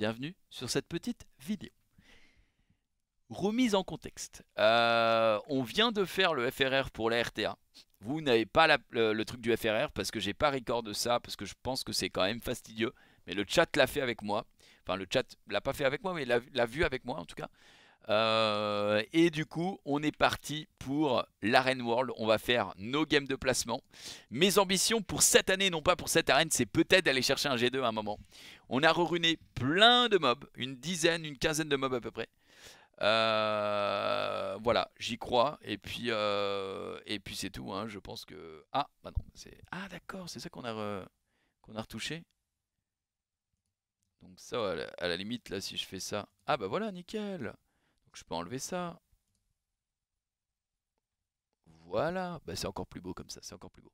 bienvenue sur cette petite vidéo. Remise en contexte. Euh, on vient de faire le FRR pour la RTA. Vous n'avez pas le, truc du FRR parce que j'ai pas record de ça, parce que je pense que c'est quand même fastidieux. Mais le chat l'a fait avec moi. Enfin, le chat l'a pas fait avec moi, mais l'a vu avec moi en tout cas. Euh, et du coup, on est parti pour l'arène World. On va faire nos games de placement. Mes ambitions pour cette année, non pas pour cette arène, c'est peut-être d'aller chercher un G2 à un moment. On a reruné plein de mobs, une dizaine, une quinzaine de mobs à peu près. Euh, voilà, j'y crois. Et puis, euh, et puis c'est tout. Hein. Je pense que ah bah non, c'est ah d'accord, c'est ça qu'on a qu'on a retouché. Donc ça, à la limite là, si je fais ça, ah bah voilà, nickel je peux enlever ça. Voilà, bah, c'est encore plus beau comme ça, c'est encore plus beau.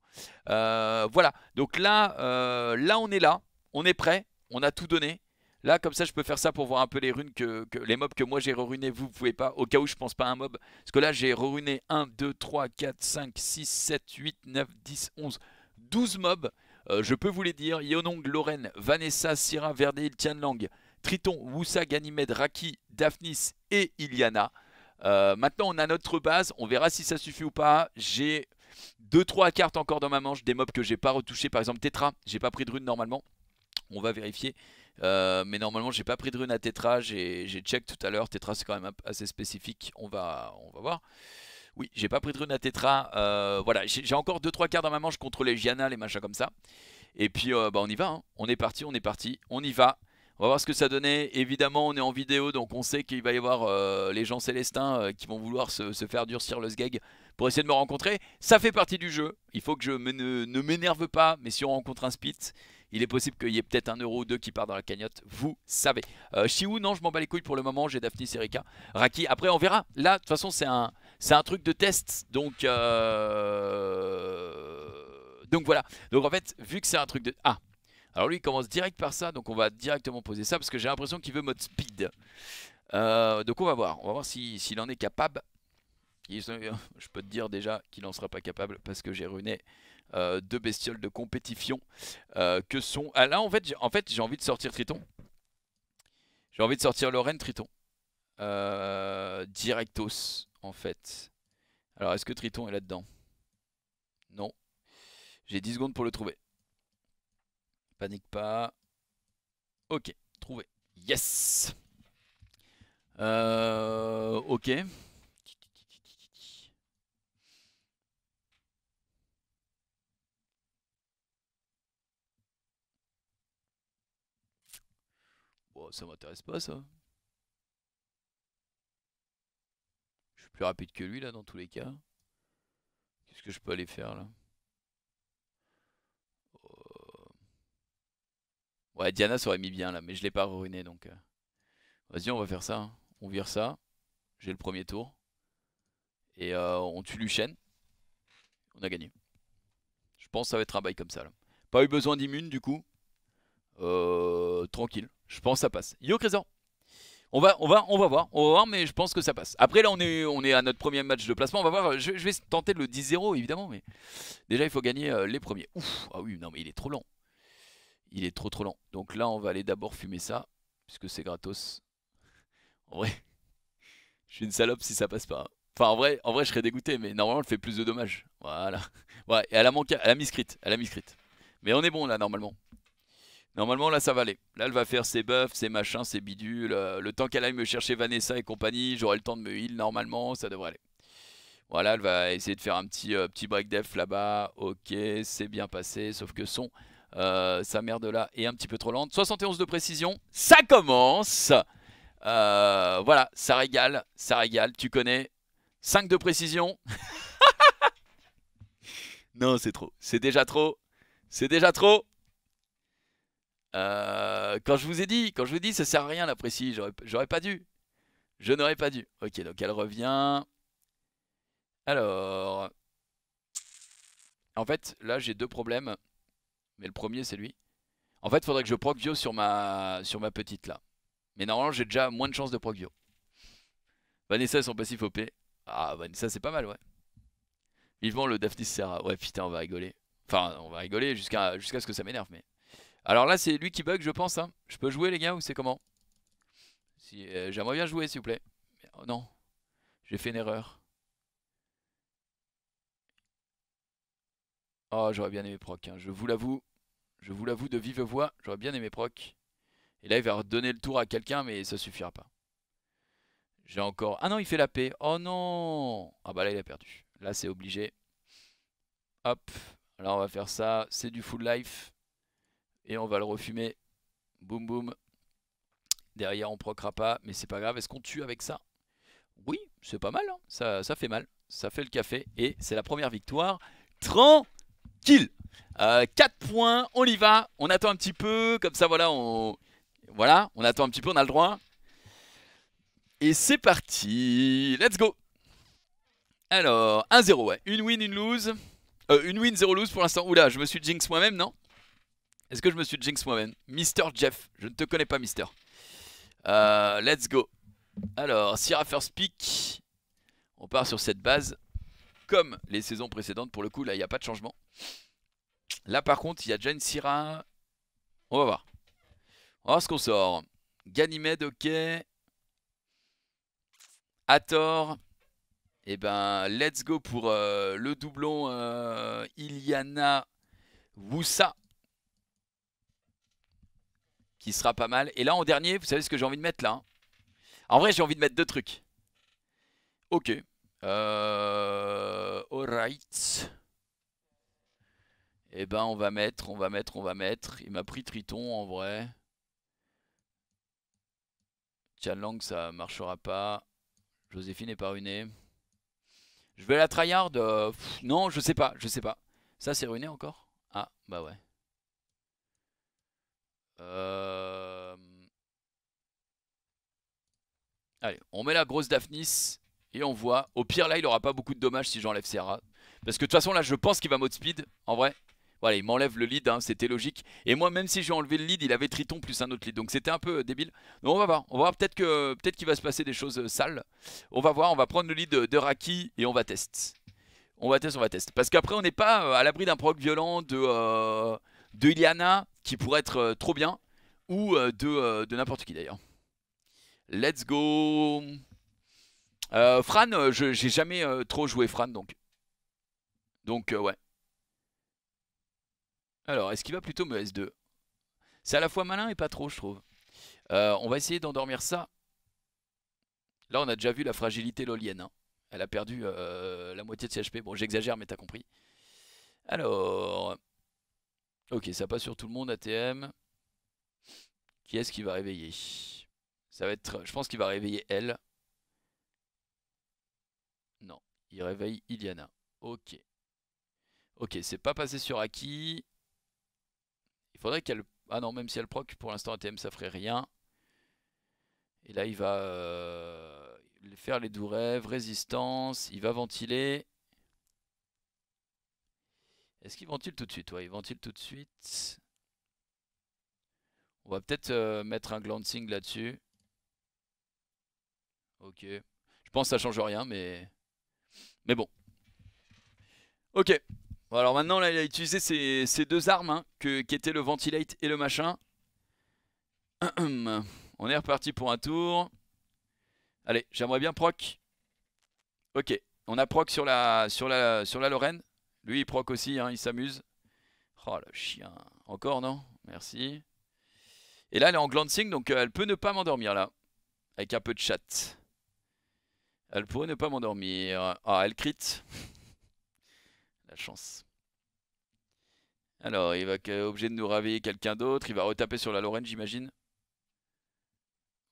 Euh, voilà, donc là, euh, là on est là, on est prêt, on a tout donné. Là, comme ça, je peux faire ça pour voir un peu les runes que, les mobs que moi j'ai reruné. Vous, ne pouvez pas, au cas où je pense pas à un mob. Parce que là, j'ai reruné 1, 2, 3, 4, 5, 6, 7, 8, 9, 10, 11, 12 mobs. Euh, je peux vous les dire Yonong, Lorraine, Vanessa, Syrah, Verde, Tianlang, Triton, Woussa, Ganymède, Raki, Daphnis et Iliana. Euh, maintenant, on a notre base. On verra si ça suffit ou pas. J'ai 2-3 cartes encore dans ma manche. Des mobs que j'ai pas retouchés. Par exemple, Tetra. J'ai pas pris de rune normalement. On va vérifier. Euh, mais normalement, j'ai pas pris de rune à Tetra. J'ai check tout à l'heure. Tetra, c'est quand même assez spécifique. On va, on va voir. Oui, j'ai pas pris de rune à Tetra. Euh, voilà, j'ai encore 2-3 cartes dans ma manche contre les et les machins comme ça. Et puis, bah, on y va. Hein. On est parti, on est parti. On y va. On va voir ce que ça donnait. Évidemment, on est en vidéo, donc on sait qu'il va y avoir euh, les gens célestins euh, qui vont vouloir se, faire durcir le sgeg pour essayer de me rencontrer. Ça fait partie du jeu. Il faut que je ne, m'énerve pas, mais si on rencontre un spit, il est possible qu'il y ait peut-être un euro ou deux qui part dans la cagnotte. Vous savez. Chiou, euh, non, je m'en bats les couilles pour le moment. J'ai Daphnis Erika. Raki, après, on verra. Là, de toute façon, c'est un, truc de test. Donc, donc voilà. Donc en fait, vu que c'est un truc de... Ah alors lui il commence direct par ça, donc on va directement poser ça parce que j'ai l'impression qu'il veut mode speed. Euh, donc on va voir, on va voir s'il en est capable. je peux te dire déjà qu'il n'en sera pas capable parce que j'ai ruiné euh, deux bestioles de compétition euh, que sont... Ah là en fait j'ai en fait, envie de sortir Triton. J'ai envie de sortir Lorraine Triton. directos en fait. Alors est-ce que Triton est là-dedans Non. J'ai 10 secondes pour le trouver. Panique pas. Ok, trouvé. Yes euh, Ok. Bon, ça m'intéresse pas ça. Je suis plus rapide que lui là dans tous les cas. Qu'est-ce que je peux aller faire là Ouais, Diana serait mis bien là, mais je l'ai pas ruiné donc. Euh, vas-y, on va faire ça. Hein. On vire ça. J'ai le premier tour. Et euh, on tue Lucien. On a gagné. Je pense que ça va être un bail comme ça Pas eu besoin d'immune du coup. Euh, tranquille. Je pense que ça passe. Yo Crescent on va, on, va, on va voir, on va voir, mais je pense que ça passe. Après, là, on est, on est à notre premier match de placement. On va voir, je, vais tenter le 10-0, évidemment, mais déjà, il faut gagner les premiers. Ouf, ah oui, non, mais il est trop lent il est trop trop lent. Donc là, on va aller d'abord fumer ça, puisque c'est gratos. En vrai, je suis une salope si ça passe pas. Hein. Enfin, en vrai, en vrai, je serais dégoûté, mais normalement, elle fait plus de dommages. Voilà. Ouais, elle a, manqué, elle a mis elle a Mais on est bon là, normalement. Normalement, là, ça va aller. Là, elle va faire ses buffs, ses machins, ses bidules. Euh, le temps qu'elle aille me chercher Vanessa et compagnie, j'aurai le temps de me heal normalement, ça devrait aller. Voilà, elle va essayer de faire un petit, euh, petit break def là-bas. Ok, c'est bien passé, sauf que son euh, sa mère de là est un petit peu trop lente. 71 de précision, ça commence euh, Voilà, ça régale, ça régale, tu connais. 5 de précision. non, c'est trop. C'est déjà trop. C'est déjà trop. Euh, quand je vous ai dit, quand je vous ai ça sert à rien la précision. J'aurais pas dû. Je n'aurais pas dû. Ok, donc elle revient. Alors. En fait, là, j'ai deux problèmes. Mais le premier, c'est lui. En fait, faudrait que je proc Vio sur ma, sur ma petite là. Mais normalement, j'ai déjà moins de chances de proc Vio. Vanessa, son passif OP. Ah, Vanessa, c'est pas mal, ouais. Vivement le Daphnis Serra. Ouais, putain, on va rigoler. Enfin, on va rigoler jusqu'à jusqu'à ce que ça m'énerve, mais... Alors là, c'est lui qui bug, je pense. Hein. Je peux jouer, les gars, ou c'est comment si, euh, J'aimerais bien jouer, s'il vous plaît. Non, j'ai fait une erreur. Oh, j'aurais bien aimé proc, hein. je vous l'avoue. Je vous l'avoue de vive voix, j'aurais bien aimé proc. Et là, il va redonner le tour à quelqu'un, mais ça suffira pas. J'ai encore... Ah non, il fait la paix. Oh non Ah bah là, il a perdu. Là, c'est obligé. Hop. Alors, on va faire ça. C'est du full life. Et on va le refumer. Boum, boum. Derrière, on procera pas, mais c'est pas grave. Est-ce qu'on tue avec ça Oui, c'est pas mal. Hein. Ça, ça fait mal. Ça fait le café. Et c'est la première victoire. 30 kill. 4 euh, points, on y va, on attend un petit peu, comme ça voilà, on, voilà, on attend un petit peu, on a le droit. Et c'est parti, let's go Alors, 1-0, ouais, une win, une lose. Euh, une win, 0 lose pour l'instant. Oula, je me suis jinx moi-même, non Est-ce que je me suis jinx moi-même Mister Jeff, je ne te connais pas, Mister. Euh, let's go. Alors, Sierra First Peak, on part sur cette base. Comme les saisons précédentes, pour le coup, là, il n'y a pas de changement. Là, par contre, il y a déjà une Syrah. On va voir. On va voir ce qu'on sort. Ganymède, ok. Hathor. Et eh ben, let's go pour euh, le doublon euh, Iliana Woussa. Qui sera pas mal. Et là, en dernier, vous savez ce que j'ai envie de mettre là hein En vrai, j'ai envie de mettre deux trucs. Ok. Euh, Alright. Et eh ben on va mettre, on va mettre, on va mettre. Il m'a pris Triton en vrai. Tianlang ça marchera pas. Joséphine est pas ruinée. Je vais la tryhard. Euh, non, je sais pas, je sais pas. Ça c'est ruiné encore Ah, bah ouais. Euh, allez, on met la grosse Daphnis et on voit. Au pire là, il aura pas beaucoup de dommages si j'enlève Serra. Parce que de toute façon là, je pense qu'il va mode speed en vrai il m'enlève le lead, hein, c'était logique. Et moi, même si j'ai enlevé le lead, il avait Triton plus un autre lead. Donc c'était un peu euh, débile. Donc on va voir. On va voir peut-être que peut-être qu'il va se passer des choses euh, sales. On va voir, on va prendre le lead de, Raki et on va test. On va test, on va test. Parce qu'après, on n'est pas euh, à l'abri d'un proc violent de, de Iliana qui pourrait être trop bien. Ou de, n'importe qui d'ailleurs. Let's go Fran, j'ai jamais trop joué Fran donc. Donc ouais. Alors, est-ce qu'il va plutôt me S2 C'est à la fois malin et pas trop, je trouve. Euh, on va essayer d'endormir ça. Là, on a déjà vu la fragilité lolienne. Hein. Elle a perdu euh, la moitié de ses HP. Bon, j'exagère, mais t'as compris. Alors... Ok, ça passe sur tout le monde, ATM. Qui est-ce qui va réveiller Ça va être... Je pense qu'il va réveiller elle. Non, il réveille Iliana. Ok. Ok, c'est pas passé sur Aki. Il faudrait qu'elle... Ah non, même si elle proc, pour l'instant ATM ça ferait rien. Et là il va euh, faire les doux rêves, résistance, il va ventiler. Est-ce qu'il ventile tout de suite Ouais, il ventile tout de suite. On va peut-être euh, mettre un glancing là-dessus. Ok. Je pense que ça change rien, mais... Mais bon. Ok. Bon, alors maintenant, là, il a utilisé ses, deux armes, hein, qui étaient le ventilate et le machin. On est reparti pour un tour. Allez, j'aimerais bien proc. Ok, on a proc sur la, Lorraine. Lui, il proc aussi, hein, il s'amuse. Oh, le chien. Encore, non Merci. Et là, elle est en glancing, donc euh, elle peut ne pas m'endormir, là. Avec un peu de chat. Elle pourrait ne pas m'endormir. Ah, elle crit chance. Alors, il va être obligé de nous réveiller quelqu'un d'autre. Il va retaper sur la Lorraine, j'imagine.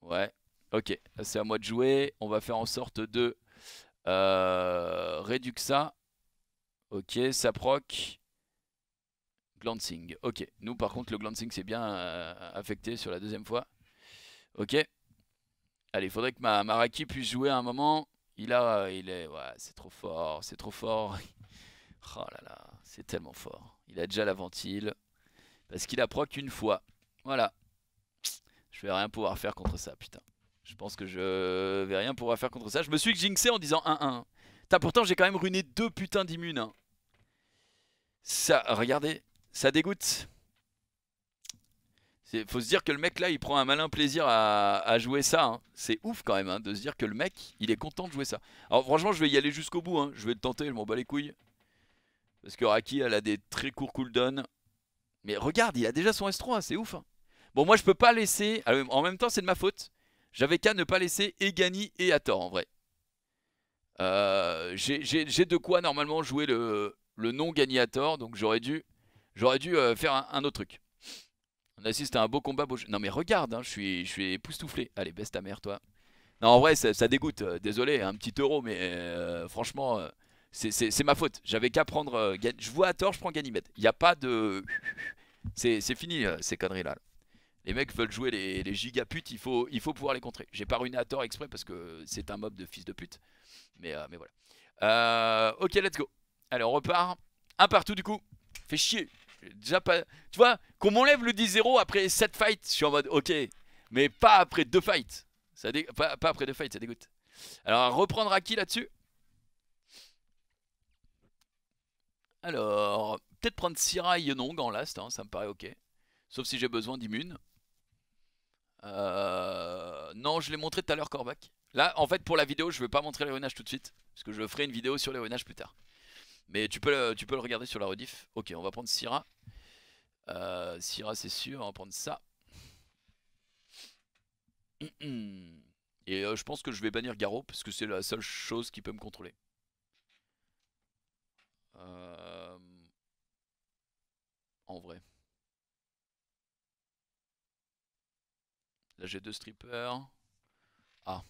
Ouais. Ok, c'est à moi de jouer. On va faire en sorte de euh, réduire ça. Ok, ça proc. Glancing. Ok, nous par contre, le glancing c'est bien euh, affecté sur la deuxième fois. Ok. Allez, il faudrait que ma Maraki puisse jouer à un moment. Il a, il est, ouais, c'est trop fort, c'est trop fort. Oh là là, c'est tellement fort. Il a déjà la ventile. Parce qu'il a proc une fois. Voilà. Je vais rien pouvoir faire contre ça, putain. Je pense que je vais rien pouvoir faire contre ça. Je me suis jinxé en disant 1-1. Pourtant, j'ai quand même ruiné deux putains d'immunes. Hein. Ça, regardez, ça dégoûte. Faut se dire que le mec là, il prend un malin plaisir à, jouer ça. Hein. C'est ouf quand même hein, de se dire que le mec, il est content de jouer ça. Alors franchement, je vais y aller jusqu'au bout. Je vais le tenter, je m'en bats les couilles. Parce que Raki, elle a des très courts cooldowns. Mais regarde, il a déjà son S3, c'est ouf. Hein. Bon, moi, je peux pas laisser... Euh, en même temps, c'est de ma faute. J'avais qu'à ne pas laisser Egani et tort en vrai. Euh, j'ai de quoi, normalement, jouer le, non non à tort. Donc, j'aurais dû, dû euh, faire un, autre truc. On assiste à un beau combat. Non, mais regarde, hein, je, suis, je suis époustouflé. Allez, baisse ta mère, toi. Non, en vrai, ça, dégoûte. Désolé, un petit euro, mais franchement c'est ma faute. J'avais qu'à prendre. Euh, je vois à tort, je prends Ganymede. Il n'y a pas de. C'est fini euh, ces conneries-là. Les mecs veulent jouer les, les gigaputes, il faut, pouvoir les contrer. J'ai pas ruiné à tort exprès parce que c'est un mob de fils de pute. Mais, euh, voilà. ok, let's go. Allez, on repart. Un partout du coup. fais chier. Déjà Tu vois, qu'on m'enlève le 10-0 après 7 fights, je suis en mode ok. Mais pas après 2 fights. Ça pas, après 2 fights, ça dégoûte. Alors, reprendre à qui là-dessus Alors, peut-être prendre Syrah et Yenong en last, hein, ça me paraît ok. Sauf si j'ai besoin d'immune. Euh, non, je l'ai montré tout à l'heure Corbac. Là, en fait, pour la vidéo, je ne vais pas montrer les ruinages tout de suite. Parce que je ferai une vidéo sur les ruinages plus tard. Mais tu peux, le, tu peux le regarder sur la rediff. Ok, on va prendre Syrah. Euh, c'est sûr, on va prendre ça. Et euh, je pense que je vais bannir Garo, parce que c'est la seule chose qui peut me contrôler. Euh, en vrai. Là j'ai deux strippers. Ah.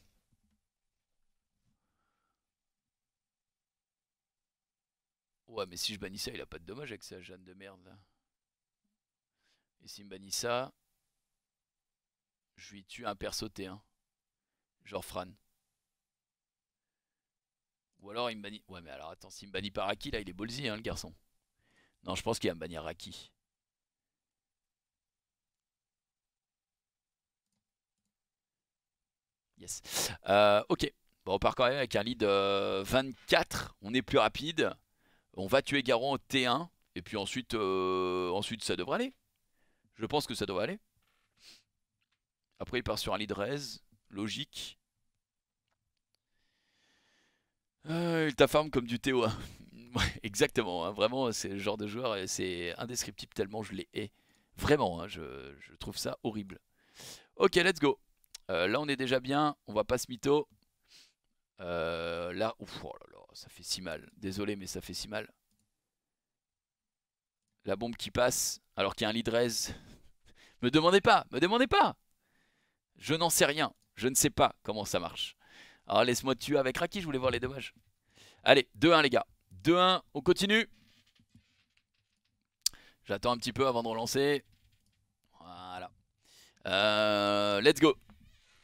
Ouais mais si je bannis ça il a pas de dommage avec sa Jeanne de merde là. Et s'il me bannit ça, je lui tue un perso T1. Genre Fran. Ou alors il me bannit. Ouais, mais alors attends, s'il me bannit par Raki, là il est bolzi, hein, le garçon. Non, je pense qu'il va me bannir Raki. Yes. Euh, ok. Bon, on part quand même avec un lead 24. Euh, on est plus rapide. On va tuer Garon au T1. Et puis ensuite, euh, ensuite ça devrait aller. Je pense que ça devrait aller. Après, il part sur un lead raise. Logique. Euh, il t'a comme du Théo. Hein. exactement, hein. vraiment, c'est le genre de joueur, euh, c'est indescriptible tellement je les hais. Vraiment, hein, je, trouve ça horrible. Ok, let's go. Euh, là, on est déjà bien, on va pas se mytho. Oh là, ça fait si mal. Désolé, mais ça fait si mal. La bombe qui passe, alors qu'il y a un lead me demandez pas, me demandez pas Je n'en sais rien, je ne sais pas comment ça marche. Alors ah, laisse-moi tuer avec Raki, je voulais voir les dommages. Allez, 2-1 les gars. 2-1, on continue. J'attends un petit peu avant de relancer. Voilà. Euh, let's go.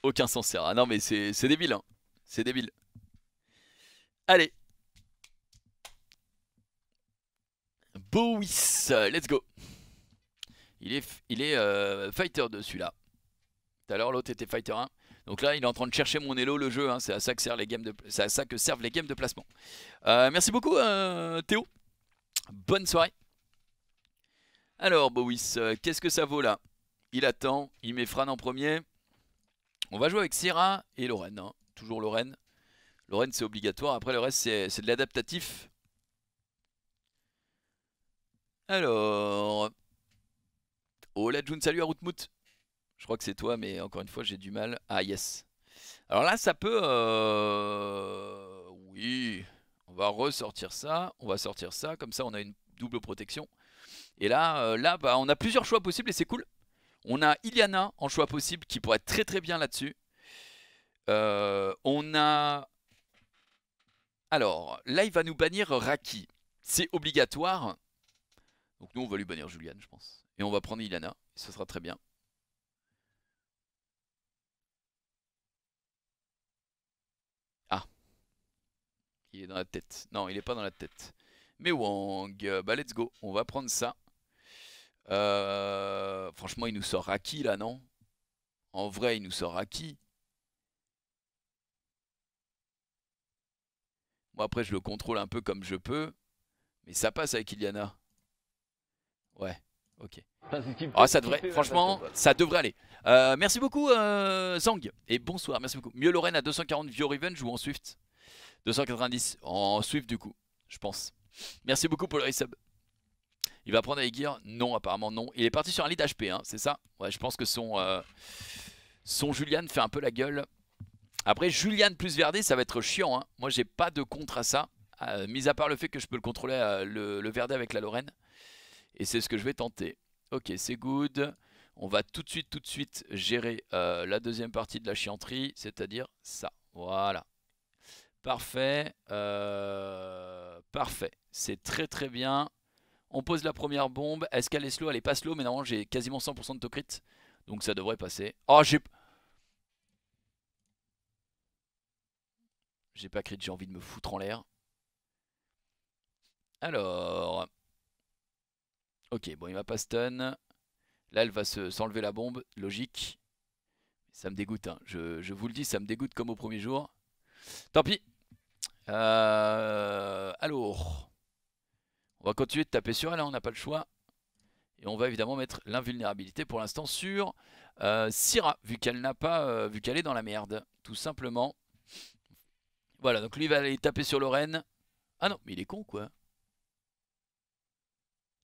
Aucun sens, Ah Non mais c'est débile. Hein. C'est débile. Allez. Bowis, let's go. Il est, il est euh, fighter de celui-là. Tout à l'heure l'autre était fighter 1. Donc là, il est en train de chercher mon elo, le jeu. Hein. C'est à ça que servent les games de, ça les de placement. Euh, merci beaucoup, euh, Théo. Bonne soirée. Alors, Bois, euh, qu'est-ce que ça vaut là Il attend, il met Fran en premier. On va jouer avec Sierra et Lorraine. Hein. Toujours Lorraine. Lorraine, c'est obligatoire. Après, le reste, c'est de l'adaptatif. Alors... la June, salut à Routmout. Je crois que c'est toi, mais encore une fois, j'ai du mal. Ah, yes. Alors là, ça peut... Euh, oui. On va ressortir ça. On va sortir ça. Comme ça, on a une double protection. Et là, euh, là bah, on a plusieurs choix possibles et c'est cool. On a Iliana en choix possible qui pourrait être très très bien là-dessus. Euh, on a... Alors, là, il va nous bannir Raki. C'est obligatoire. Donc nous, on va lui bannir Julian, je pense. Et on va prendre Iliana. Ce sera très bien. Il est dans la tête. Non, il n'est pas dans la tête. Mais Wang, euh, bah let's go, on va prendre ça. Euh, franchement, il nous sort à qui là, non En vrai, il nous sort à qui Moi, après, je le contrôle un peu comme je peux. Mais ça passe avec Iliana. Ouais, ok. Ah, ça devrait, franchement, ça devrait aller. Euh, merci beaucoup, euh, Et bonsoir, merci beaucoup. Mieux Lorraine à 240 Vio Revenge ou en Swift 290 en Swift du coup, je pense. Merci beaucoup pour le resub. Il va prendre Aegir Non, apparemment non. Il est parti sur un lead HP, hein, c'est ça Ouais, je pense que son, euh, son Julian fait un peu la gueule. Après, Julian plus Verdé, ça va être chiant. Hein. Moi, j'ai pas de contre à ça. Euh, mis à part le fait que je peux le contrôler, euh, le, le avec la Lorraine. Et c'est ce que je vais tenter. Ok, c'est good. On va tout de suite, tout de suite gérer la deuxième partie de la chianterie, c'est-à-dire ça. Voilà. Parfait. Euh, parfait. C'est très très bien. On pose la première bombe. Est-ce qu'elle est slow Elle est pas slow, mais normalement j'ai quasiment 100% de tocrit. Donc ça devrait passer. Oh, j'ai... J'ai pas crit, j'ai envie de me foutre en l'air. Alors... Ok, bon, il va pas stun. Là, elle va s'enlever la bombe, logique. Ça me dégoûte, hein. je vous le dis, ça me dégoûte comme au premier jour. Tant pis, euh, alors, on va continuer de taper sur elle, hein, on n'a pas le choix. Et on va évidemment mettre l'invulnérabilité pour l'instant sur euh, vu qu'elle n'a pas, euh, vu qu'elle est dans la merde, tout simplement. Voilà, donc lui va aller taper sur Lorraine. Ah non, mais il est con quoi.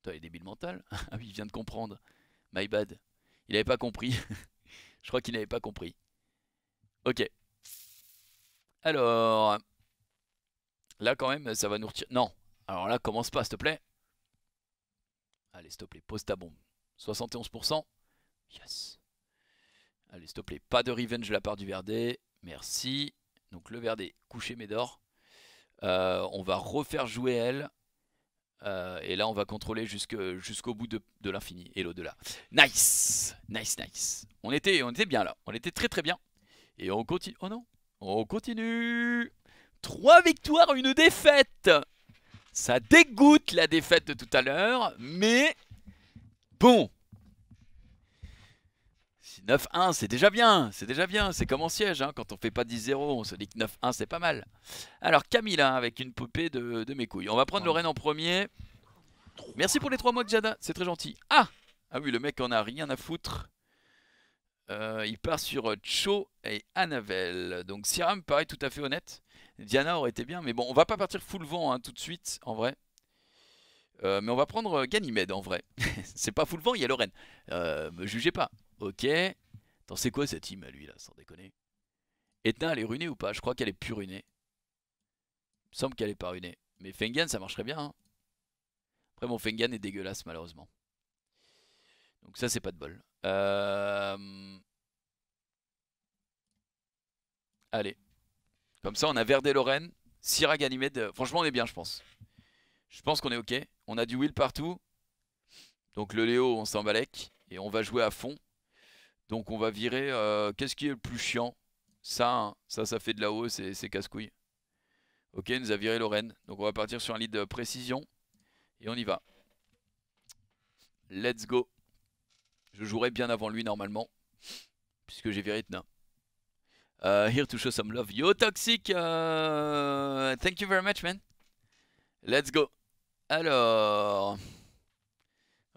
Toi, il est débile mental. Ah oui, il vient de comprendre. My bad. Il n'avait pas compris. Je crois qu'il n'avait pas compris. Ok. Alors, Là, quand même, ça va nous retirer. Non. Alors là, commence pas, s'il te plaît. Allez, s'il te plaît, pose ta bombe. 71%. Yes. Allez, s'il te plaît, pas de revenge de la part du Verdé. Merci. Donc le Verdé, couché Médor. Euh, on va refaire jouer elle. Euh, et là, on va contrôler jusqu'au bout de, l'infini et l'au-delà. Nice Nice, nice. On était, on était bien là. On était très très bien. Et on continue. Oh non On continue Trois victoires, une défaite Ça dégoûte la défaite de tout à l'heure, mais bon 9-1, c'est déjà bien, c'est déjà bien, c'est comme en siège, hein. quand on fait pas 10-0, on se dit que 9-1, c'est pas mal. Alors Camilla, avec une poupée de, de mes couilles. On va prendre Lorraine en premier. Merci pour les trois mois de Jada, c'est très gentil. Ah Ah oui, le mec en a rien à foutre. Euh, il part sur Cho et Annabelle. Donc Siram paraît tout à fait honnête. Diana aurait été bien, mais bon, on va pas partir full vent hein, tout de suite, en vrai. Euh, mais on va prendre euh, Ganymède, en vrai. c'est pas full vent, il y a Lorraine. Euh, me jugez pas. Ok. Attends, c'est quoi cette team à lui, là, sans déconner Etna, elle est runée ou pas Je crois qu'elle est plus runée. Il me semble qu'elle est pas runée. Mais Fengan, ça marcherait bien. Hein. Après, mon Fengan est dégueulasse, malheureusement. Donc ça, c'est pas de bol. Euh... Allez. Comme ça, on a Verdé, Lorraine, Syrah Ganymede. Franchement, on est bien, je pense. Je pense qu'on est OK. On a du will partout. Donc le Léo, on s'en Et on va jouer à fond. Donc on va virer... Euh, qu'est-ce qui est le plus chiant Ça, hein, ça, ça fait de la hausse c'est casse-couille. Ok, il nous a viré Lorraine. Donc on va partir sur un lead de précision. Et on y va. Let's go. Je jouerai bien avant lui normalement. Puisque j'ai viré Tna. Euh, here to show some love. Yo, Toxic, euh, thank you very much, man. Let's go. Alors.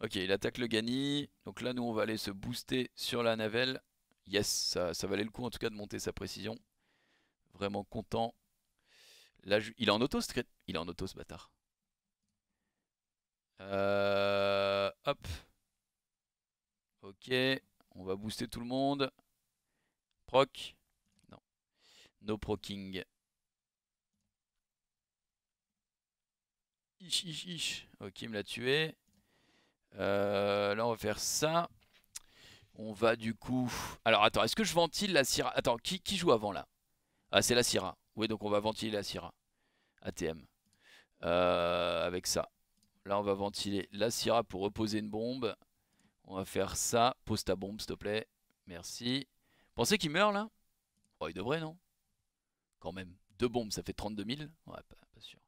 Ok, il attaque le Gani. Donc là, nous, on va aller se booster sur la navelle. Yes, ça, valait le coup, en tout cas, de monter sa précision. Vraiment content. Là, il est en auto, ce Il est en auto, ce bâtard. Euh, hop. Ok, on va booster tout le monde. Proc. No Pro King. Ok, il me l'a tué. Euh, là, on va faire ça. On va du coup... Alors, attends, est-ce que je ventile la Syrah Attends, qui, joue avant là Ah, c'est la Syrah. Oui, donc on va ventiler la Syrah. ATM. Euh, avec ça. Là, on va ventiler la Syrah pour reposer une bombe. On va faire ça. Pose ta bombe, s'il te plaît. Merci. Pensez qu'il meurt là Oh, il devrait, non quand même. Deux bombes, ça fait 32 000. Ouais, pas, sûr.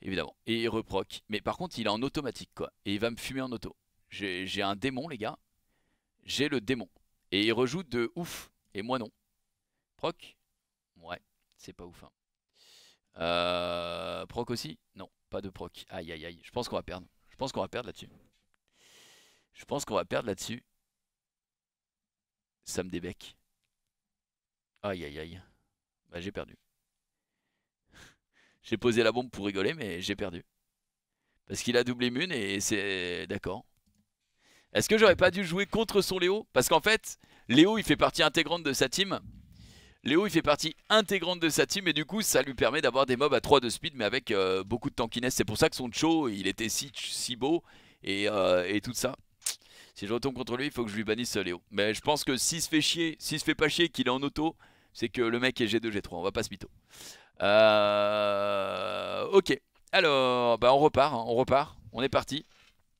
Évidemment. Et il reproc. Mais par contre, il est en automatique, quoi. Et il va me fumer en auto. J'ai un démon, les gars. J'ai le démon. Et il rejoue de ouf. Et moi, non. Proc Ouais, c'est pas ouf. Hein. Euh, proc aussi Non, pas de proc. Aïe, aïe, aïe. Je pense qu'on va perdre. Je pense qu'on va perdre là-dessus. Je pense qu'on va perdre là-dessus. Ça me débec. Aïe, aïe, aïe. Bah, j'ai perdu. j'ai posé la bombe pour rigoler, mais j'ai perdu. Parce qu'il a double immune et c'est... D'accord. Est-ce que j'aurais pas dû jouer contre son Léo Parce qu'en fait, Léo, il fait partie intégrante de sa team. Léo, il fait partie intégrante de sa team et du coup, ça lui permet d'avoir des mobs à 3 de speed, mais avec euh, beaucoup de tankiness. C'est pour ça que son Cho, il était si, beau euh, et, tout ça. Si je retourne contre lui, il faut que je lui bannisse Léo. Mais je pense que s'il se fait chier, s'il se fait pas chier, qu'il est en auto, c'est que le mec est G2, G3, on va pas se mytho. Euh, ok, alors, bah on repart, hein, on repart, on est parti.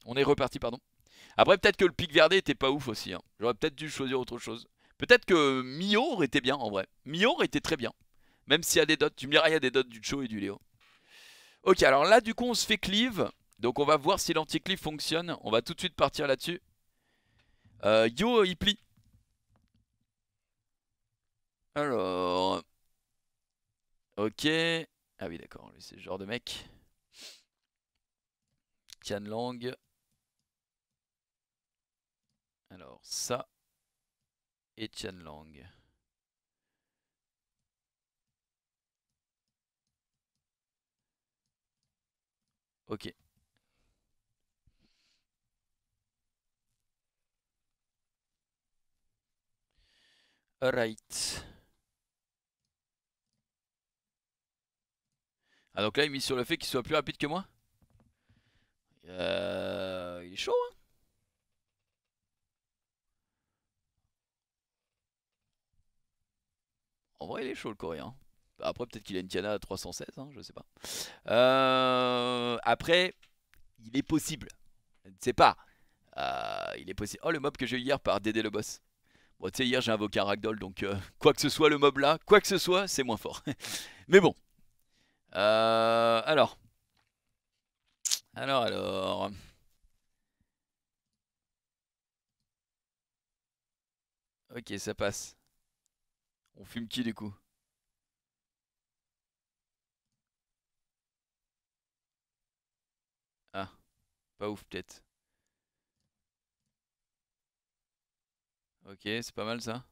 On est reparti, pardon. Après, peut-être que le pic verdé était pas ouf aussi. Hein. J'aurais peut-être dû choisir autre chose. Peut-être que Mio aurait été bien, en vrai. Mio était très bien. Même s'il y a des dots, tu me il y a des dots du Cho et du Léo. Ok, alors là, du coup, on se fait cleave. Donc on va voir si l'anti-cleave fonctionne. On va tout de suite partir là-dessus. Euh, yo, il plie. Alors. Ok. Ah oui, d'accord, c'est le genre de mec. Tian Lang. Alors, ça. Et Tian Lang. Ok. Alright. Ah donc là il mise sur le fait qu'il soit plus rapide que moi euh, Il est chaud hein En vrai il est chaud le coréen Après peut-être qu'il a une Tiana 316 hein, je sais pas euh, Après il est possible Je ne sais pas euh, Il est possible Oh le mob que j'ai eu hier par Dédé le boss Bon, tu sais, hier j'ai invoqué un ragdoll, donc quoi que ce soit le mob là, quoi que ce soit, c'est moins fort. Mais bon, euh, alors. Alors, alors. Ok, ça passe. On fume qui du coup Ah, pas ouf peut-être. Ok, c'est pas mal ça.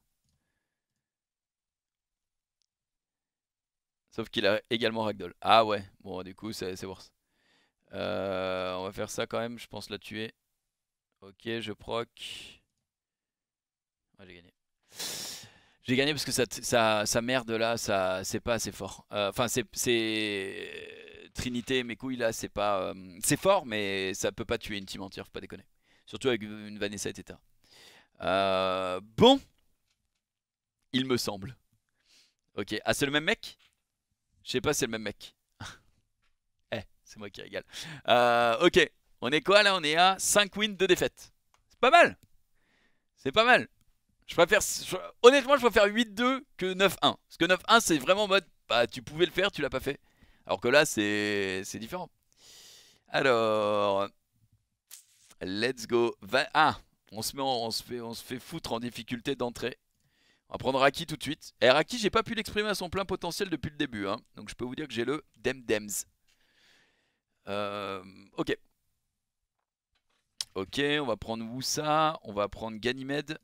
Sauf qu'il a également Ragdoll. Ah ouais, bon du coup c'est worse. Euh, on va faire ça quand même, je pense la tuer. Ok, je proc. j'ai gagné. J'ai gagné parce que sa merde là, c'est pas assez fort. Euh, enfin, c'est euh, Trinité, mes couilles là, c'est pas. C'est fort, mais ça peut pas tuer une team entière, faut pas déconner. Surtout avec une Vanessa, etc. bon, il me semble. Ok, ah c'est le même mec je sais pas, c'est le même mec. eh, c'est moi qui régale. Euh, ok, on est quoi là On est à 5 wins, de défaite. C'est pas mal. C'est pas mal. Je préfère, honnêtement, je préfère 8-2 que 9-1. Parce que 9-1, c'est vraiment en mode, bah, tu pouvais le faire, tu l'as pas fait. Alors que là, c'est différent. Alors, let's go. Ah, on se, met, se, fait, on se fait foutre en difficulté d'entrée. On va prendre Raki tout de suite. Et eh, Raki, j'ai pas pu l'exprimer à son plein potentiel depuis le début. Hein. Donc je peux vous dire que j'ai le Dem Dems euh, ok. Ok, on va prendre Woussa. On va prendre Ganymede.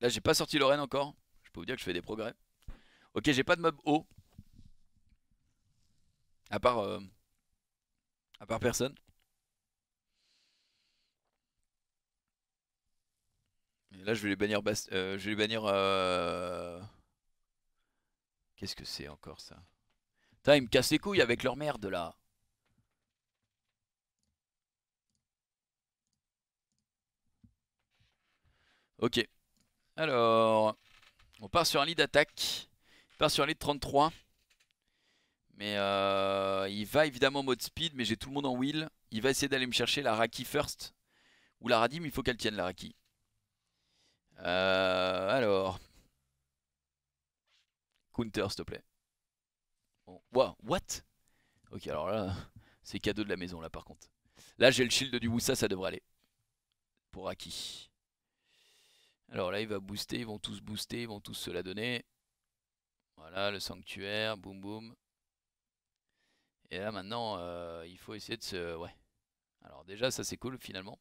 Là, j'ai pas sorti Lorraine encore. Je peux vous dire que je fais des progrès. Ok, j'ai pas de mob haut. À part... Euh, à part personne. Là, je vais les bannir. Euh, je vais bannir. Euh, qu'est-ce que c'est encore ça Time ils me cassent les couilles avec leur merde là. Ok. Alors, on part sur un lit d'attaque. Il part sur un lead 33. Mais euh, il va évidemment en mode speed, mais j'ai tout le monde en wheel. Il va essayer d'aller me chercher la Raki first. Ou la Radim, il faut qu'elle tienne la Raki. Euh, alors. Counter, s'il te plaît. Oh. what Ok, alors là, c'est cadeau de la maison, là, par contre. Là, j'ai le shield du Boussa, ça devrait aller. Pour Aki. Alors là, il va booster, ils vont tous booster, ils vont tous se la donner. Voilà, le sanctuaire, boum boum. Et là, maintenant, euh, il faut essayer de se... Ouais. Alors déjà, ça, c'est cool, finalement.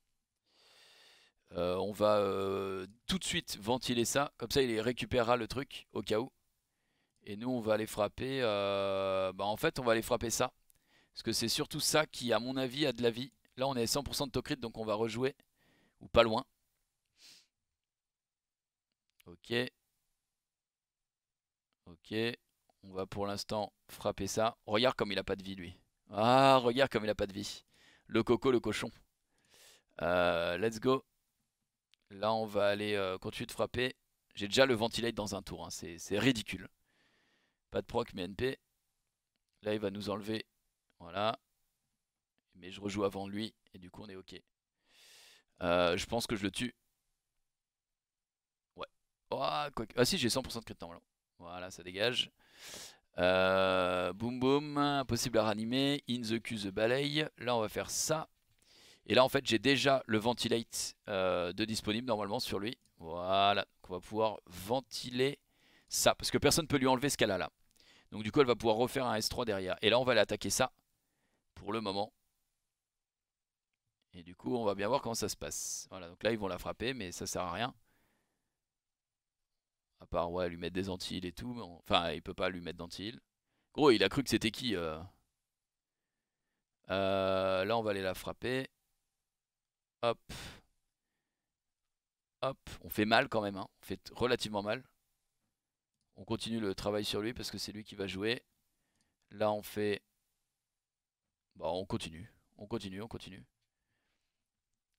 Euh, on va euh, tout de suite ventiler ça, comme ça il récupérera le truc au cas où. Et nous on va aller frapper, euh, bah, en fait on va aller frapper ça. Parce que c'est surtout ça qui à mon avis a de la vie. Là on est à 100% de Tokrit donc on va rejouer, ou pas loin. Ok. Ok. On va pour l'instant frapper ça. Regarde comme il a pas de vie lui. Ah regarde comme il n'a pas de vie. Le coco, le cochon. let's go. Là, on va aller euh, continuer de frapper. J'ai déjà le ventilate dans un tour. Hein. C'est ridicule. Pas de proc, mais NP. Là, il va nous enlever. Voilà. Mais je rejoue avant lui. Et du coup, on est OK. Euh, je pense que je le tue. Ouais. Oh, ah si, j'ai 100% de crit Voilà, ça dégage. Euh, boum boum, impossible à ranimer. In the Q, the balay. Là, on va faire ça. Et là, en fait, j'ai déjà le ventilate euh, de disponible normalement sur lui. Voilà, donc on va pouvoir ventiler ça, parce que personne ne peut lui enlever ce qu'elle a là. Donc du coup, elle va pouvoir refaire un S3 derrière. Et là, on va aller attaquer ça, pour le moment. Et du coup, on va bien voir comment ça se passe. Voilà, donc là, ils vont la frapper, mais ça sert à rien. À part, ouais, lui mettre des antilles et tout. Enfin, il peut pas lui mettre d'antilles. Gros, il a cru que c'était qui euh euh, Là, on va aller la frapper. Hop. Hop. On fait mal quand même. Hein. On fait relativement mal. On continue le travail sur lui parce que c'est lui qui va jouer. Là, on fait... Bon, bah, on continue. On continue, on continue.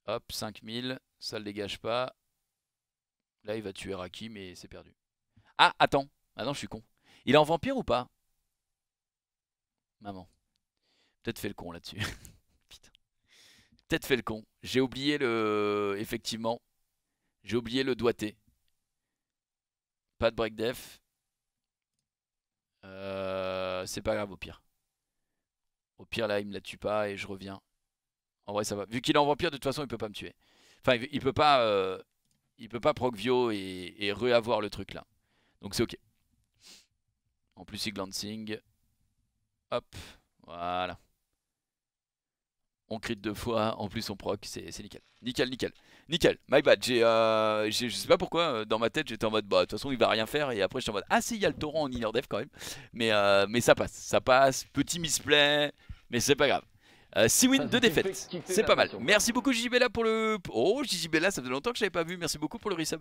Hop, 5000. Ça le dégage pas. Là, il va tuer Raki, mais c'est perdu. Ah, attends. Ah je suis con. Il est en vampire ou pas Maman. Peut-être fait le con là-dessus. peut fait le con. J'ai oublié le... Effectivement, j'ai oublié le doigté. Pas de break def. Euh, c'est pas grave au pire. Au pire là il me la tue pas et je reviens. En vrai ça va. Vu qu'il est en vampire de toute façon il peut pas me tuer. Enfin il peut pas il peut pas euh, proc Vio et, et avoir le truc là. Donc c'est ok. En plus il glancing. Hop. Voilà on crit deux fois, en plus on proc, c'est nickel. Nickel, nickel. Nickel, my bad. J'ai, euh, je sais pas pourquoi, euh, dans ma tête j'étais en mode, bah de toute façon il va rien faire, et après j'étais en mode, ah si, il y a le torrent en inner dev quand même. Mais, euh, mais ça passe, ça passe, petit misplay, mais c'est pas grave. 6 win wins, 2 défaites, c'est pas mal. Merci beaucoup Bella pour le... Oh Bella ça fait longtemps que je l'avais pas vu, merci beaucoup pour le resub.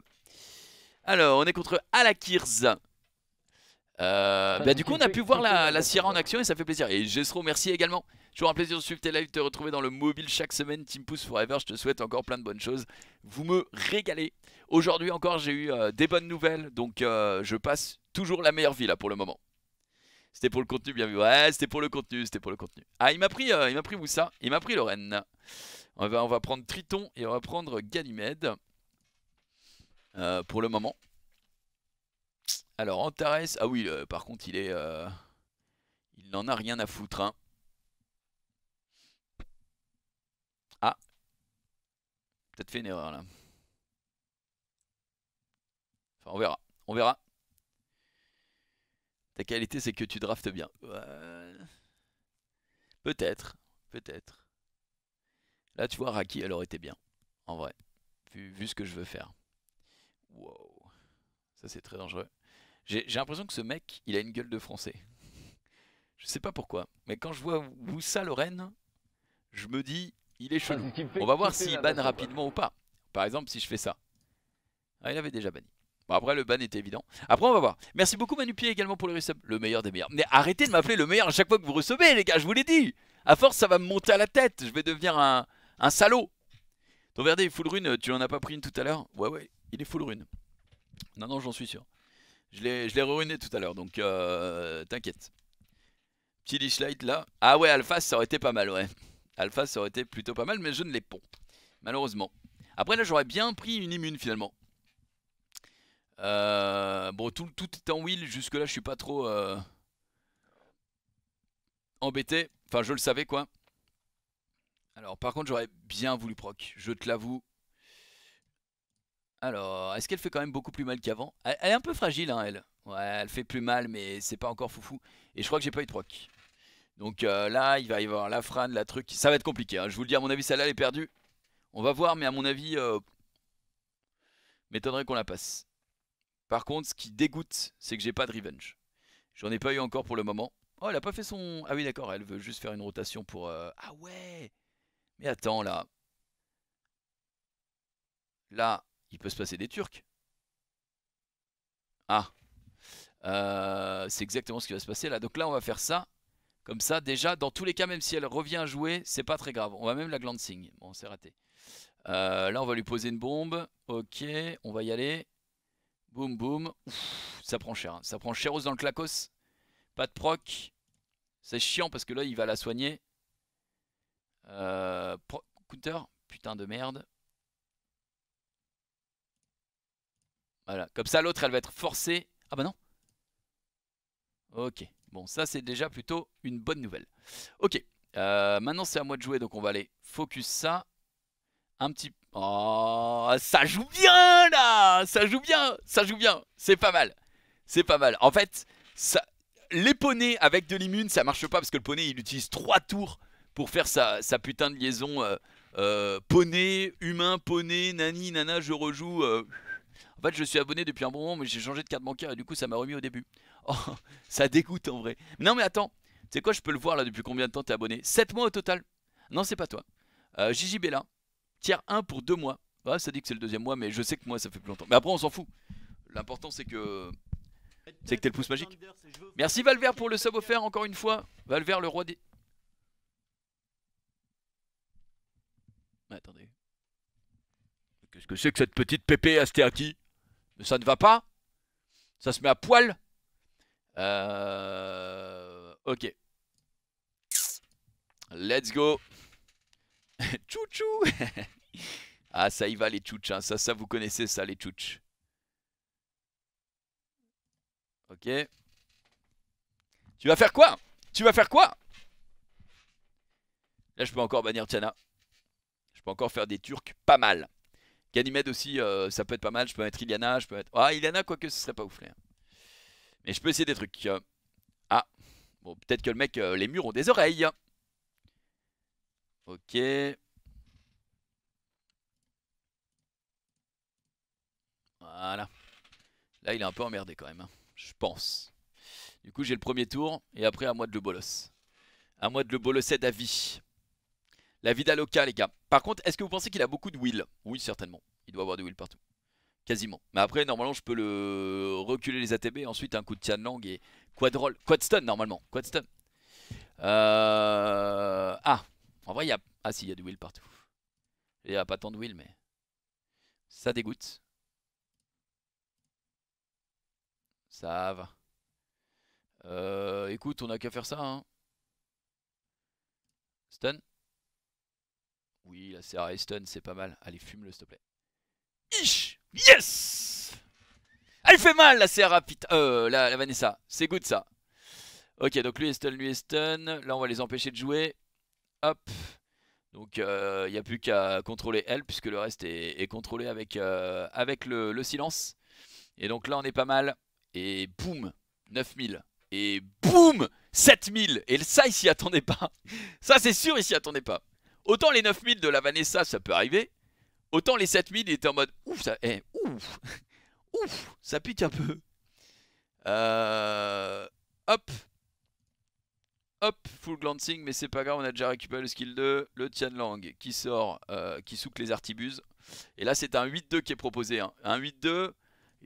Alors, on est contre Alakirz. Bah, du coup, on a pu voir la, bah, la Sierra en action et ça fait plaisir. Et Jessro, merci également. Toujours un plaisir de suivre tes lives, de te retrouver dans le mobile chaque semaine. Team Pouce Forever, je te souhaite encore plein de bonnes choses. Vous me régalez. Aujourd'hui encore, j'ai eu euh, des bonnes nouvelles. Donc, euh, je passe toujours la meilleure vie là pour le moment. C'était pour le contenu, bien vu. Ouais, c'était pour le contenu, c'était pour le contenu. Ah, il m'a pris, euh, il m'a pris ça il m'a pris Lorraine. On va, on va prendre Triton et on va prendre Ganymède. pour le moment. Alors, Antares, ah oui, par contre, il est... il n'en a rien à foutre, hein. Ah Peut-être fait une erreur là. Enfin, on verra. On verra. Ta qualité, c'est que tu draftes bien. Peut-être. Peut-être. Là, tu vois, Raki, elle aurait été bien. En vrai. Vu, ce que je veux faire. Wow. Ça, c'est très dangereux. J'ai l'impression que ce mec, il a une gueule de français. je sais pas pourquoi. Mais quand je vois ça, Lorraine, je me dis, il est chelou. On va voir s'il banne hein. rapidement ou pas. Par exemple, si je fais ça. Ah, il avait déjà banni. Bon, après, le ban était évident. Après, on va voir. Merci beaucoup, Manupier, également pour le resub. Le meilleur des meilleurs. Mais arrêtez de m'appeler le meilleur à chaque fois que vous recevez, les gars, je vous l'ai dit. À force, ça va me monter à la tête. Je vais devenir un, un salaud. Ton Verdé full rune. Tu en as pas pris une tout à l'heure Ouais, ouais, il est full rune. Non, non, j'en suis sûr. Je l'ai ruiné tout à l'heure, donc euh, t'inquiète. Petit light là. Ah ouais, Alpha, ça aurait été pas mal, ouais. Alpha, ça aurait été plutôt pas mal, mais je ne l'ai pas. Malheureusement. Après, là, j'aurais bien pris une immune, finalement. Euh, bon, tout, tout, est en wheel. Jusque-là, je suis pas trop euh, embêté. Enfin, je le savais, quoi. Alors, par contre, j'aurais bien voulu proc. Je te l'avoue. Alors, est-ce qu'elle fait quand même beaucoup plus mal qu'avant elle, est un peu fragile, hein, elle. Ouais, elle fait plus mal, mais c'est pas encore foufou. Et je crois que j'ai pas eu de proc. Donc euh, là, il va y avoir la frane, la truc. Ça va être compliqué. Hein. Je vous le dis, à mon avis, celle-là, elle est perdue. On va voir, mais à mon avis, euh, m'étonnerait qu'on la passe. Par contre, ce qui dégoûte, c'est que j'ai pas de revenge. J'en ai pas eu encore pour le moment. Oh, elle a pas fait son... Ah oui, d'accord, elle veut juste faire une rotation pour... Euh, ah ouais Mais attends, là. Là, il peut se passer des Turcs. Ah. c'est exactement ce qui va se passer là. Donc là, on va faire ça. Comme ça, déjà, dans tous les cas, même si elle revient à jouer, c'est pas très grave. On va même la glancing. Bon, c'est raté. Euh, là, on va lui poser une bombe. Ok, on va y aller. Boum, boum. ça prend cher. Hein. Ça prend cher. aux dans le clacos. Pas de proc. C'est chiant parce que là, il va la soigner. Euh, Putain de merde. Voilà. Comme ça, l'autre, elle va être forcée. Ah bah non. Ok. Bon, ça c'est déjà plutôt une bonne nouvelle. Ok, euh, maintenant c'est à moi de jouer, donc on va aller focus ça. Un petit... Oh, ça joue bien là Ça joue bien Ça joue bien C'est pas mal C'est pas mal. En fait, ça... les poneys avec de l'immune, ça marche pas parce que le poney, il utilise 3 tours pour faire sa, putain de liaison euh, euh, poney, humain, poney, nani, nana, je rejoue. En fait, je suis abonné depuis un bon moment, mais j'ai changé de carte bancaire et du coup, ça m'a remis au début. Oh, ça dégoûte en vrai. Non mais attends, tu sais quoi, je peux le voir là depuis combien de temps t'es abonné 7 mois au total. Non, c'est pas toi. Euh, Gigi Bella, tiers 1 pour 2 mois. Ouais ah, ça dit que c'est le deuxième mois, mais je sais que moi ça fait plus longtemps. Mais après, on s'en fout. L'important c'est que. C'est que t'es le pouce magique. Merci Valver pour le sub offert encore une fois. Valver le roi des. attendez. Qu'est-ce que c'est que cette petite pépé Astéaki Mais ça ne va pas Ça se met à poil euh, ok. Let's go. Chouchou. ah, ça y va les chouchs hein. Ça, ça, vous connaissez ça, les chouchs Ok. Tu vas faire quoi Tu vas faire quoi Là, je peux encore bannir Tiana. Je peux encore faire des Turcs pas mal. Ganymede aussi, euh, ça peut être pas mal. Je peux mettre Iliana. Je peux mettre... Ah, Iliana, quoique, ce serait pas ouf. Mais je peux essayer des trucs. Ah, bon, peut-être que le mec, euh, les murs ont des oreilles. Ok. Voilà. Là, il est un peu emmerdé quand même, hein, je pense. Du coup, j'ai le premier tour, et après, à moi de le bolos. À moi de le bolosser à vie. La vida locale les gars. Par contre, est-ce que vous pensez qu'il a beaucoup de will Oui, certainement. Il doit avoir du will partout quasiment. Mais après, normalement, je peux le reculer les ATB, ensuite un coup de Tianlang et quadroll, stun, normalement, quad Euh... Ah, en vrai, il y a... Ah si, il y a du Will partout. Il n'y a pas tant de Will, mais... Ça dégoûte. Ça va. Euh, écoute, on a qu'à faire ça. Hein. Stun Oui, la CRA stun, c'est pas mal. Allez, fume-le, s'il te plaît. Yes Elle fait mal la c'est rapide. Euh, la, Vanessa. C'est good ça. Ok, donc lui est stun, lui est stun. Là, on va les empêcher de jouer. Hop. Donc, il euh, n'y a plus qu'à contrôler elle, puisque le reste est, contrôlé avec, euh, avec le, silence. Et donc là, on est pas mal. Et boum 9000. Et boum 7000 Et ça, il s'y attendait pas. Ça, c'est sûr, il s'y attendait pas. Autant les 9000 de la Vanessa, ça peut arriver. Autant les 7000, il était en mode ouf, ça, eh, ouf, ouf, ça pique un peu. Euh, hop, hop, full glancing, mais c'est pas grave, on a déjà récupéré le skill 2, le Tianlang qui sort, euh, qui souque les artibuses. Et là, c'est un 8-2 qui est proposé, hein. un 8-2,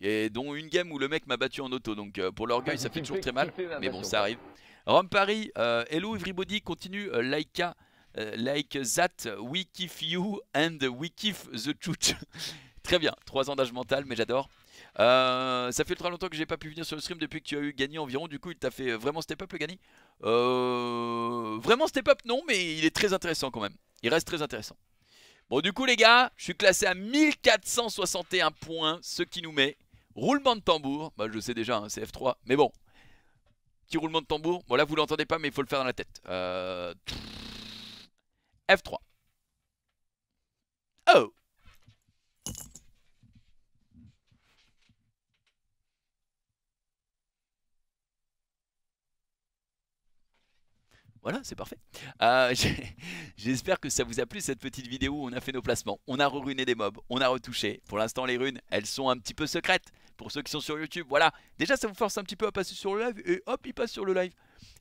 et dont une game où le mec m'a battu en auto, donc euh, pour l'orgueil, ça fait ah, toujours très mal, mais bon, ça arrive. Rome Paris, hello everybody, continue, Laika. Euh, like that, we keep you and we keep the chouch. Très bien, Trois ans d'âge mental, mais j'adore. Euh, ça fait très longtemps que j'ai pas pu venir sur le stream depuis que tu as eu gagné environ. Du coup, il t'a fait euh, vraiment step up le Gagné Vraiment step up, non, mais il est très intéressant quand même. Il reste très intéressant. Bon, du coup, les gars, je suis classé à 1461 points, ce qui nous met roulement de tambour. Bah, je sais déjà, hein, c'est F3, mais bon. Petit roulement de tambour. Bon, là, vous l'entendez pas, mais il faut le faire dans la tête. F3. Oh Voilà, c'est parfait. Euh, j'espère que ça vous a plu cette petite vidéo où on a fait nos placements. On a reruné des mobs, on a retouché. Pour l'instant, les runes, elles sont un petit peu secrètes. Pour ceux qui sont sur YouTube, voilà. Déjà, ça vous force un petit peu à passer sur le live et hop, il passe sur le live.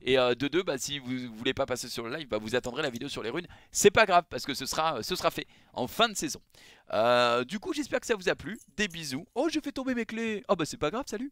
Et euh, de deux, bah, si vous ne voulez pas passer sur le live, bah, vous attendrez la vidéo sur les runes. C'est pas grave parce que ce sera, euh, ce sera fait en fin de saison. Euh, du coup, j'espère que ça vous a plu. Des bisous. Oh, j'ai fait tomber mes clés. Oh, bah c'est pas grave, salut.